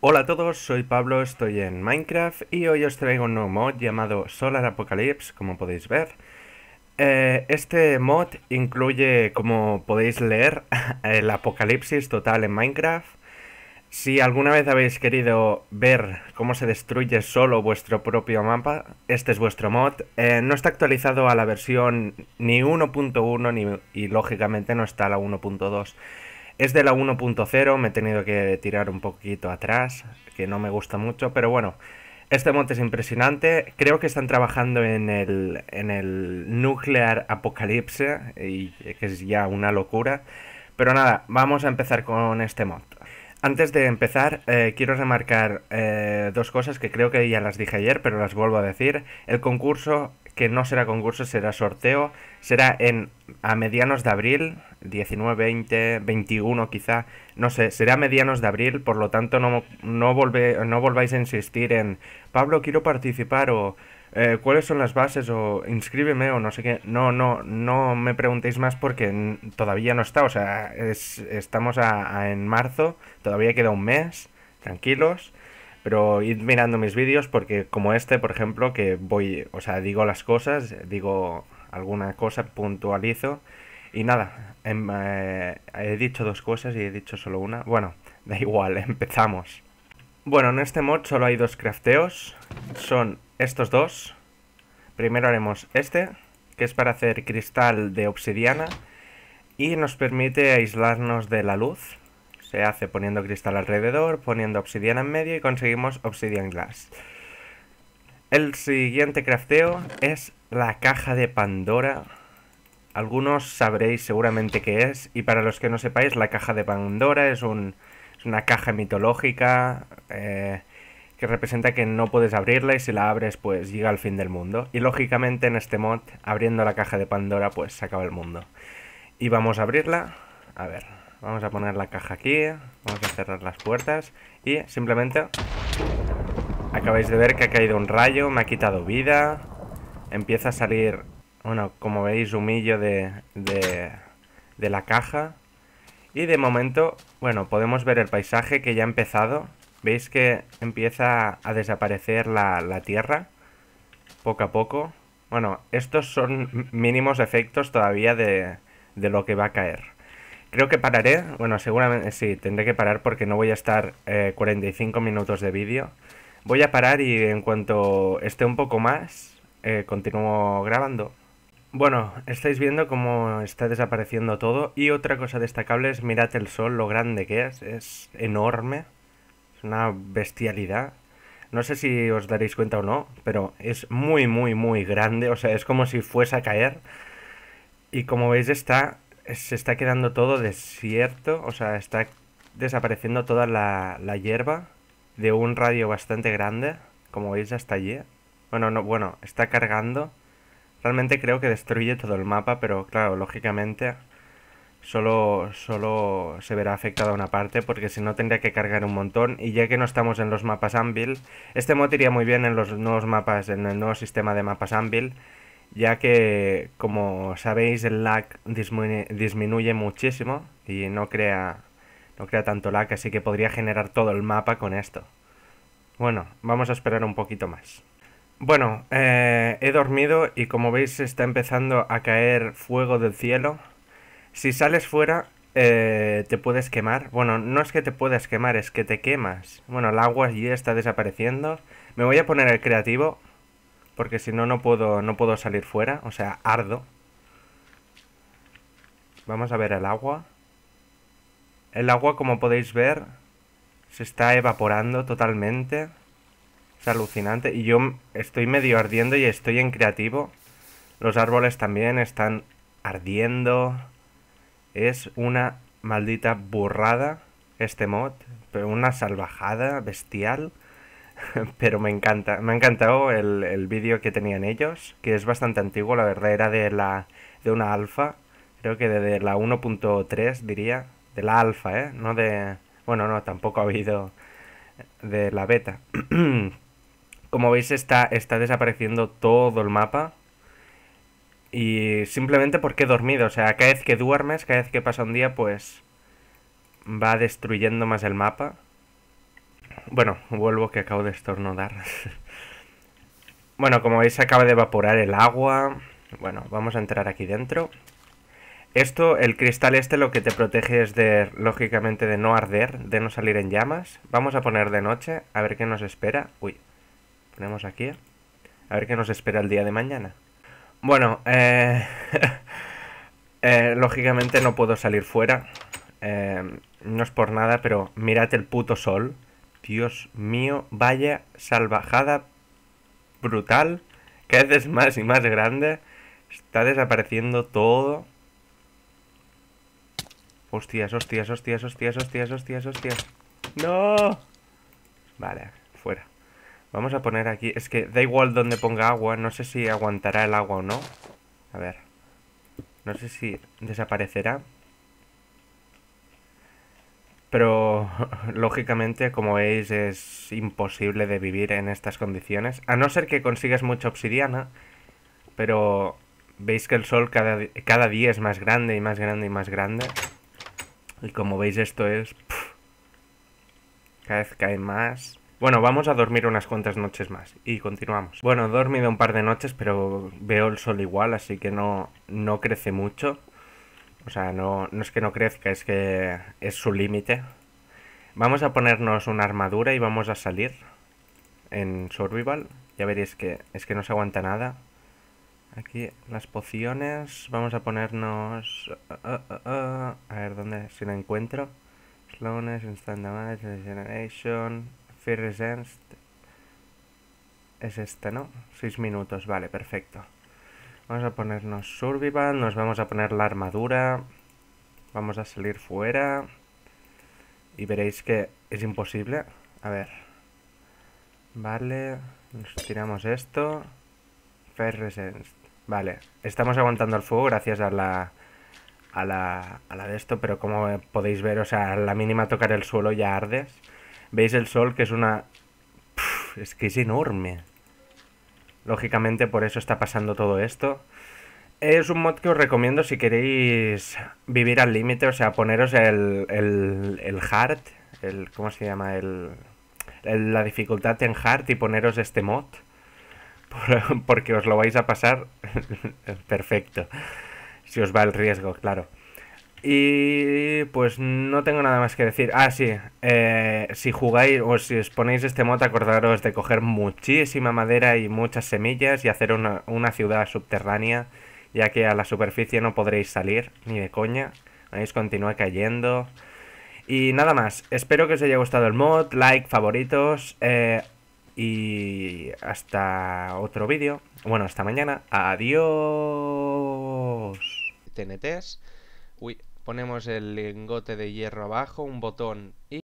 Hola a todos, soy Pablo, estoy en Minecraft y hoy os traigo un nuevo mod llamado Solar Apocalypse, como podéis ver. Eh, este mod incluye, como podéis leer, el apocalipsis total en Minecraft. Si alguna vez habéis querido ver cómo se destruye solo vuestro propio mapa, este es vuestro mod. Eh, no está actualizado a la versión ni 1.1 y lógicamente no está a la 1.2. Es de la 1.0, me he tenido que tirar un poquito atrás, que no me gusta mucho, pero bueno, este mod es impresionante. Creo que están trabajando en el, en el Nuclear Apocalypse, y que es ya una locura. Pero nada, vamos a empezar con este mod. Antes de empezar, eh, quiero remarcar eh, dos cosas que creo que ya las dije ayer, pero las vuelvo a decir. El concurso, que no será concurso, será sorteo, será en a medianos de abril, 19, 20, 21 quizá, no sé, será medianos de abril, por lo tanto no, no, volváis a insistir en, Pablo, quiero participar o eh, cuáles son las bases o inscríbeme o no sé qué. No, no, no me preguntéis más porque todavía no está, o sea, estamos en marzo, todavía queda un mes, tranquilos pero id mirando mis vídeos porque como este, por ejemplo, que voy, o sea, digo las cosas, digo alguna cosa, puntualizo y nada, em, eh, he dicho dos cosas y he dicho solo una. Bueno, da igual, empezamos. Bueno, en este mod solo hay dos crafteos. Son estos dos. Primero haremos este, que es para hacer cristal de obsidiana. Y nos permite aislarnos de la luz. Se hace poniendo cristal alrededor, poniendo obsidiana en medio y conseguimos obsidian glass. El siguiente crafteo es la caja de Pandora algunos sabréis seguramente qué es, y para los que no sepáis, la caja de Pandora es, una caja mitológica eh, que representa que no puedes abrirla y si la abres pues llega al fin del mundo. Y lógicamente en este mod, abriendo la caja de Pandora pues se acaba el mundo. Y vamos a abrirla, a ver, vamos a poner la caja aquí, vamos a cerrar las puertas y simplemente acabáis de ver que ha caído un rayo, me ha quitado vida, empieza a salir bueno, como veis, humillo de, de, la caja. Y de momento, bueno, podemos ver el paisaje que ya ha empezado. Veis que empieza a desaparecer la, tierra, poco a poco. Bueno, estos son mínimos efectos todavía de, de lo que va a caer. Creo que pararé, bueno, seguramente sí, tendré que parar porque no voy a estar 45 eh, minutos de vídeo. Voy a parar y en cuanto esté un poco más, eh, continúo grabando. Bueno, estáis viendo cómo está desapareciendo todo y otra cosa destacable es mirad el sol, lo grande que es, es enorme, es una bestialidad. No sé si os daréis cuenta o no, pero es muy, muy, muy grande, o sea, es como si fuese a caer. Y como veis está, se está quedando todo desierto, o sea, está desapareciendo toda la, la hierba de un radio bastante grande, como veis hasta allí. Bueno, no, bueno, está cargando Realmente creo que destruye todo el mapa, pero claro, lógicamente solo, solo se verá afectada una parte, porque si no tendría que cargar un montón. Y ya que no estamos en los mapas Anvil, este mod iría muy bien en los nuevos mapas, en el nuevo sistema de mapas Anvil, ya que, como sabéis, el lag disminuye, muchísimo y no crea, no crea tanto lag, así que podría generar todo el mapa con esto. Bueno, vamos a esperar un poquito más. Bueno, eh, he dormido y como veis está empezando a caer fuego del cielo. Si sales fuera eh, te puedes quemar. Bueno, no es que te puedas quemar, es que te quemas. Bueno, el agua ya está desapareciendo. Me voy a poner el creativo porque si no no puedo, no puedo salir fuera, o sea, ardo. Vamos a ver el agua. El agua, como podéis ver, se está evaporando totalmente. Es alucinante. Y yo estoy medio ardiendo y estoy en creativo. Los árboles también están ardiendo. Es una maldita burrada este mod. Pero una salvajada bestial. Pero me encanta. Me ha encantado el, el vídeo que tenían ellos. Que es bastante antiguo, la verdad. Era de, la, de una alfa. Creo que de la 1.3 diría. De la alfa, ¿eh? No de... Bueno, no, tampoco ha habido de la beta. Como veis está, está desapareciendo todo el mapa. Y simplemente porque he dormido. O sea, cada vez que duermes, cada vez que pasa un día, pues va destruyendo más el mapa. Bueno, vuelvo que acabo de estornudar. bueno, como veis acaba de evaporar el agua. Bueno, vamos a entrar aquí dentro. Esto, el cristal este lo que te protege es de, lógicamente, de no arder, de no salir en llamas. Vamos a poner de noche, a ver qué nos espera. Uy, tenemos aquí. A ver qué nos espera el día de mañana. Bueno, eh, eh, lógicamente no puedo salir fuera. Eh, no es por nada, pero mirad el puto sol. Dios mío, vaya salvajada brutal. Que vez más y más grande. Está desapareciendo todo. Hostias, hostias, hostias, hostias, hostias, hostias, hostias. ¡No! Vale, fuera. Vamos a poner aquí... Es que da igual donde ponga agua. No sé si aguantará el agua o no. A ver. No sé si desaparecerá. Pero, lógicamente, como veis, es imposible de vivir en estas condiciones. A no ser que consigas mucha obsidiana. Pero veis que el sol cada, día es más grande y más grande y más grande. Y como veis, esto es... cada vez cae más bueno, vamos a dormir unas cuantas noches más y continuamos. Bueno, he dormido un par de noches, pero veo el sol igual, así que no, no crece mucho. O sea, no, es que no crezca, es que es su límite. Vamos a ponernos una armadura y vamos a salir en survival. Ya veréis que es que no se aguanta nada. Aquí las pociones. Vamos a ponernos... Uh, uh, uh, a ver, ¿dónde? Si la encuentro. Slowness, Instant Damage, Regeneration es este, ¿no? 6 minutos, vale, perfecto. Vamos a ponernos Survival, nos vamos a poner la armadura, vamos a salir fuera y veréis que es imposible. A ver, vale, nos tiramos esto, Fair vale, estamos aguantando el fuego gracias a la, a la, a la de esto, pero como podéis ver, o sea, a la mínima tocar el suelo ya ardes. Veis el sol que es una... es que es enorme. Lógicamente por eso está pasando todo esto. Es un mod que os recomiendo si queréis vivir al límite, o sea, poneros el, el, el hard, el, ¿cómo se llama? la dificultad en hard y poneros este mod, porque os lo vais a pasar perfecto, si os va el riesgo, claro. Y pues no tengo nada más que decir. Ah, sí. Eh, si jugáis o si os ponéis este mod, acordaros de coger muchísima madera y muchas semillas y hacer una, ciudad subterránea, ya que a la superficie no podréis salir, ni de coña. ¿Veis? Continúa cayendo. Y nada más. Espero que os haya gustado el mod. Like, favoritos. Eh, y hasta otro vídeo. Bueno, hasta mañana. Adiós. TNTs. Uy, ponemos el lingote de hierro abajo, un botón y